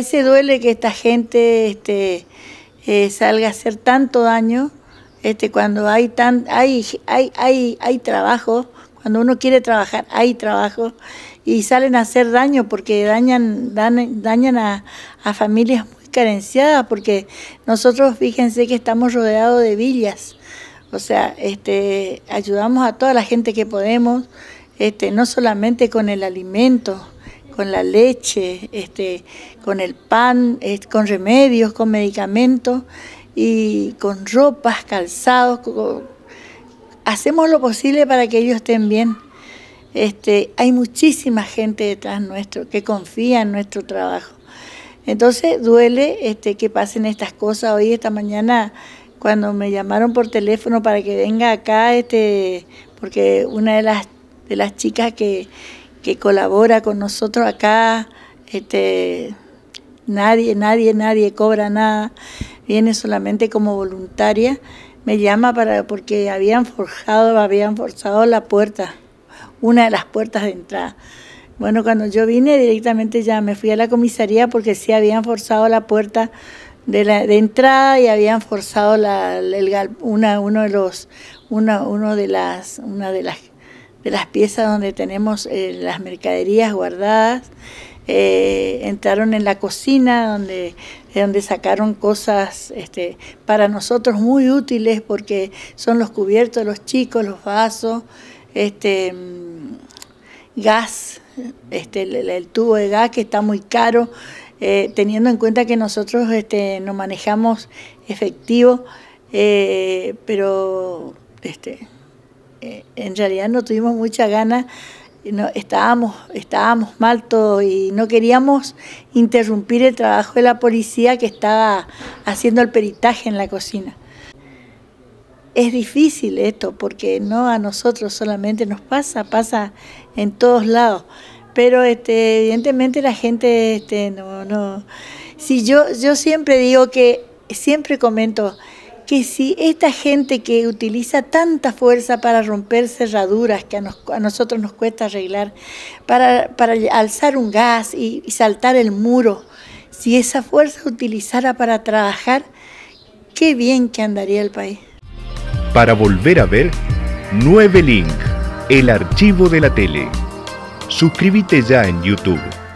Se duele que esta gente este, eh, salga a hacer tanto daño este, cuando hay, tan, hay, hay, trabajo, cuando uno quiere trabajar, hay trabajo y salen a hacer daño porque dañan, a, familias muy carenciadas porque nosotros fíjense que estamos rodeados de villas, o sea, este, ayudamos a toda la gente que podemos, este, no solamente con el alimento con la leche, este, con el pan, eh, con remedios, con medicamentos y con ropas, calzados. hacemos lo posible para que ellos estén bien. Este, hay muchísima gente detrás nuestro que confía en nuestro trabajo. Entonces duele este, que pasen estas cosas. Hoy, esta mañana, cuando me llamaron por teléfono para que venga acá, este, porque una de de las chicas que, que colabora con nosotros acá. Este, nadie, nadie, nadie cobra nada. Viene solamente como voluntaria. Me llama para porque habían forjado, habían forzado la puerta, una de las puertas de entrada. Bueno, cuando yo vine directamente ya me fui a la comisaría porque sí habían forzado la puerta de, de entrada y habían forzado la, una, uno de los, una, uno de las, una de las de las piezas donde tenemos eh, las mercaderías guardadas. Eh, entraron en la cocina donde, donde sacaron cosas este, para nosotros muy útiles porque son los cubiertos, los chicos, los vasos, este, mm, gas, este, el, tubo de gas que está muy caro. Eh, teniendo en cuenta que nosotros este, no manejamos efectivo, pero este, eh, en realidad no tuvimos mucha ganas, estábamos, estábamos mal todos y no queríamos interrumpir el trabajo de la policía que estaba haciendo el peritaje en la cocina. Es difícil esto porque no a nosotros solamente nos pasa, pasa en todos lados. Pero este, evidentemente la gente este, no, no. Si yo, yo siempre digo que, siempre comento, que si esta gente que utiliza tanta fuerza para romper cerraduras que a, nosotros nos cuesta arreglar, para, alzar un gas y, saltar el muro, si esa fuerza utilizara para trabajar, qué bien que andaría el país. Para volver a ver, 9 Link, el archivo de la tele. Suscríbete ya en YouTube.